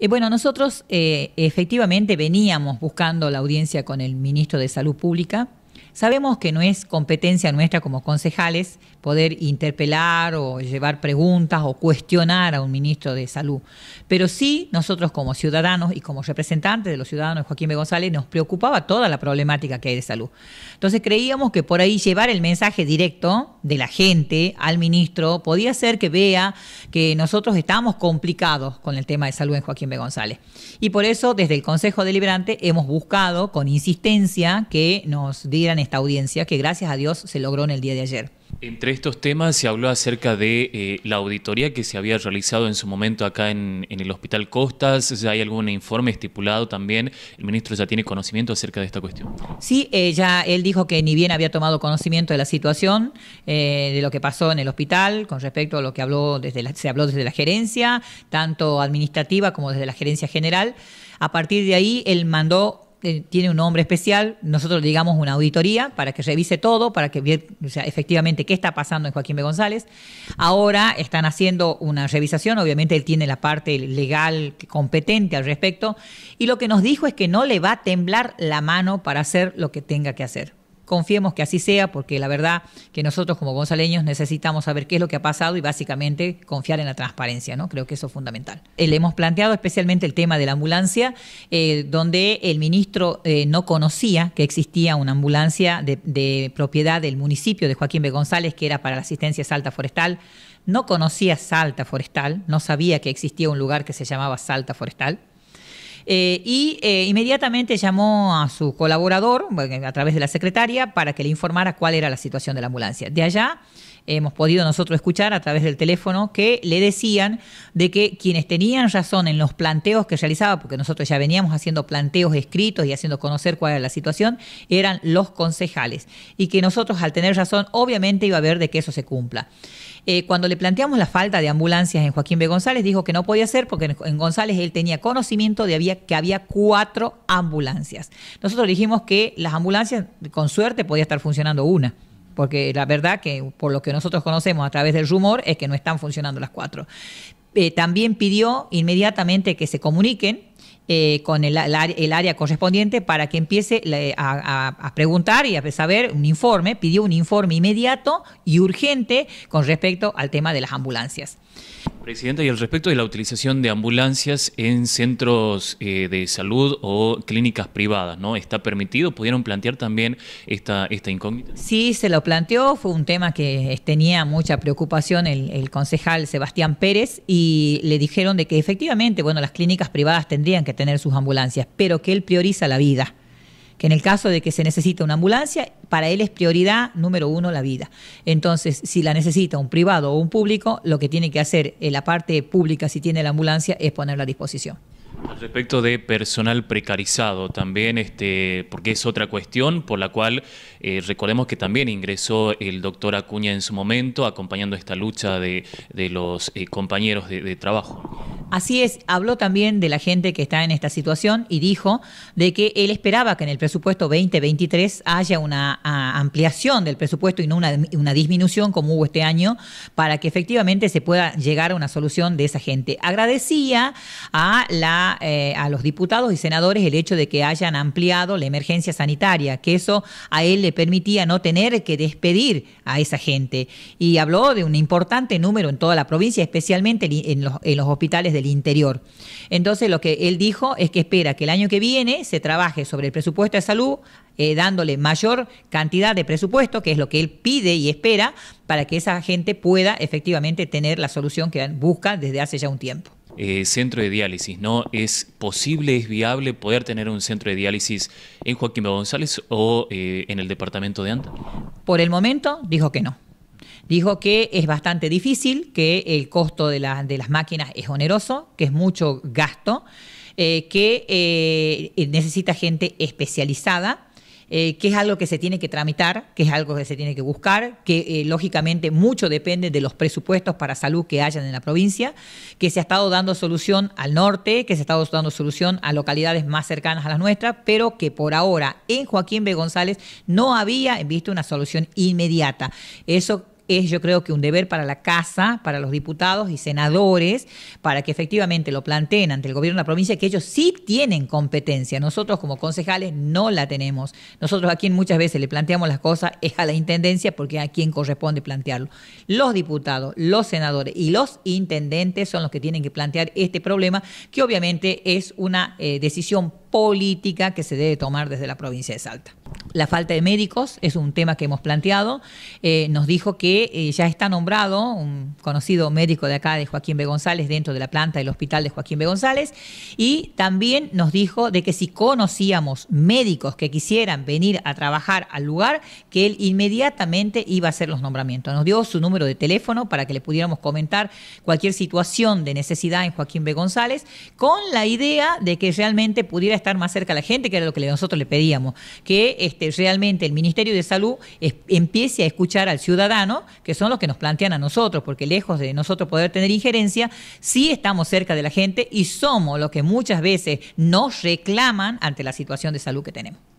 Eh, bueno, nosotros eh, efectivamente veníamos buscando la audiencia con el ministro de Salud Pública Sabemos que no es competencia nuestra como concejales poder interpelar o llevar preguntas o cuestionar a un ministro de salud, pero sí nosotros como ciudadanos y como representantes de los ciudadanos, de Joaquín B. González, nos preocupaba toda la problemática que hay de salud. Entonces creíamos que por ahí llevar el mensaje directo de la gente al ministro podía ser que vea que nosotros estamos complicados con el tema de salud en Joaquín B. González. Y por eso desde el Consejo Deliberante hemos buscado con insistencia que nos dieran esta audiencia que gracias a Dios se logró en el día de ayer. Entre estos temas se habló acerca de eh, la auditoría que se había realizado en su momento acá en, el Hospital Costas. hay algún informe estipulado también? ¿El ministro ya tiene conocimiento acerca de esta cuestión? Sí, eh, ya él dijo que ni bien había tomado conocimiento de la situación, eh, de lo que pasó en el hospital, con respecto a lo que habló desde se habló desde la gerencia, tanto administrativa como desde la gerencia general. A partir de ahí, él mandó tiene un nombre especial, nosotros le digamos una auditoría para que revise todo, para que vea efectivamente qué está pasando en Joaquín B. González. Ahora están haciendo una revisación, obviamente él tiene la parte legal competente al respecto, y lo que nos dijo es que no le va a temblar la mano para hacer lo que tenga que hacer. Confiemos que así sea, porque la verdad que nosotros como gonzaleños necesitamos saber qué es lo que ha pasado y básicamente confiar en la transparencia, ¿no? Creo que eso es fundamental. Eh, le hemos planteado especialmente el tema de la ambulancia, eh, donde el ministro eh, no conocía que existía una ambulancia de, de propiedad del municipio de Joaquín B. González, que era para la asistencia Salta Forestal no conocía Salta Forestal, no sabía que existía un lugar que se llamaba Salta Forestal. Eh, y eh, inmediatamente llamó a su colaborador, a través de la secretaria, para que le informara cuál era la situación de la ambulancia. De allá hemos podido nosotros escuchar a través del teléfono, que le decían de que quienes tenían razón en los planteos que realizaba, porque nosotros ya veníamos haciendo planteos escritos y haciendo conocer cuál era la situación, eran los concejales. Y que nosotros al tener razón, obviamente iba a ver de que eso se cumpla. Eh, cuando le planteamos la falta de ambulancias en Joaquín B. González, dijo que no podía ser porque en González él tenía conocimiento de había, que había cuatro ambulancias. Nosotros dijimos que las ambulancias, con suerte, podía estar funcionando una porque la verdad que por lo que nosotros conocemos a través del rumor es que no están funcionando las cuatro. Eh, también pidió inmediatamente que se comuniquen eh, con el, área correspondiente para que empiece a, preguntar y a saber un informe, pidió un informe inmediato y urgente con respecto al tema de las ambulancias. Presidenta, y al respecto de la utilización de ambulancias en centros eh, de salud o clínicas privadas, ¿no? ¿Está permitido? ¿Pudieron plantear también esta, esta incógnita? Sí, se lo planteó, fue un tema que tenía mucha preocupación el, el concejal Sebastián Pérez y le dijeron de que efectivamente, bueno, las clínicas privadas tendrían que tener sus ambulancias, pero que él prioriza la vida que en el caso de que se necesita una ambulancia, para él es prioridad número uno la vida. Entonces, si la necesita un privado o un público, lo que tiene que hacer eh, la parte pública, si tiene la ambulancia, es ponerla a disposición. Al respecto de personal precarizado, también, este, porque es otra cuestión por la cual eh, recordemos que también ingresó el doctor Acuña en su momento, acompañando esta lucha de, de los eh, compañeros de trabajo. Así es, habló también de la gente que está en esta situación y dijo de que él esperaba que en el presupuesto 2023 haya una ampliación del presupuesto y no una, disminución como hubo este año para que efectivamente se pueda llegar a una solución de esa gente. Agradecía a, la, eh, a los diputados y senadores el hecho de que hayan ampliado la emergencia sanitaria, que eso a él le permitía no tener que despedir a esa gente. Y habló de un importante número en toda la provincia, especialmente en los, en los hospitales del interior. Entonces lo que él dijo es que espera que el año que viene se trabaje sobre el presupuesto de salud, eh, dándole mayor cantidad de presupuesto, que es lo que él pide y espera, para que esa gente pueda efectivamente tener la solución que busca desde hace ya un tiempo. Eh, centro de diálisis, ¿no? ¿Es posible, es viable poder tener un centro de diálisis en Joaquín González o eh, en el departamento de Anta? Por el momento dijo que no. Dijo que es bastante difícil, que el costo de, de las máquinas es oneroso, que es mucho gasto, eh, que eh, eh, necesita gente especializada. que es algo que se tiene que tramitar, que es algo que se tiene que buscar, que lógicamente mucho depende de los presupuestos para salud que hayan en la provincia, que se ha estado dando solución al norte, que se ha estado dando solución a localidades más cercanas a las nuestras, pero que por ahora en Joaquín B. González no había visto una solución inmediata. Eso es yo creo que un deber para la Casa, para los diputados y senadores, para que efectivamente lo planteen ante el gobierno de la provincia, que ellos sí tienen competencia. Nosotros como concejales no la tenemos. Nosotros a quien muchas veces le planteamos las cosas es a la Intendencia porque a quien corresponde plantearlo. Los diputados, los senadores y los intendentes son los que tienen que plantear este problema, que obviamente es una eh, decisión política que se debe tomar desde la provincia de Salta. La falta de médicos es un tema que hemos planteado. Eh, nos dijo que eh, ya está nombrado un conocido médico de acá de Joaquín B. González dentro de la planta del hospital de Joaquín B. González y también nos dijo de que si conocíamos médicos que quisieran venir a trabajar al lugar, que él inmediatamente iba a hacer los nombramientos. Nos dio su número de teléfono para que le pudiéramos comentar cualquier situación de necesidad en Joaquín B. González con la idea de que realmente pudiera estar estar más cerca a la gente, que era lo que nosotros le pedíamos, que este, realmente el Ministerio de Salud empiece a escuchar al ciudadano, que son los que nos plantean a nosotros, porque lejos de nosotros poder tener injerencia, sí estamos cerca de la gente y somos los que muchas veces nos reclaman ante la situación de salud que tenemos.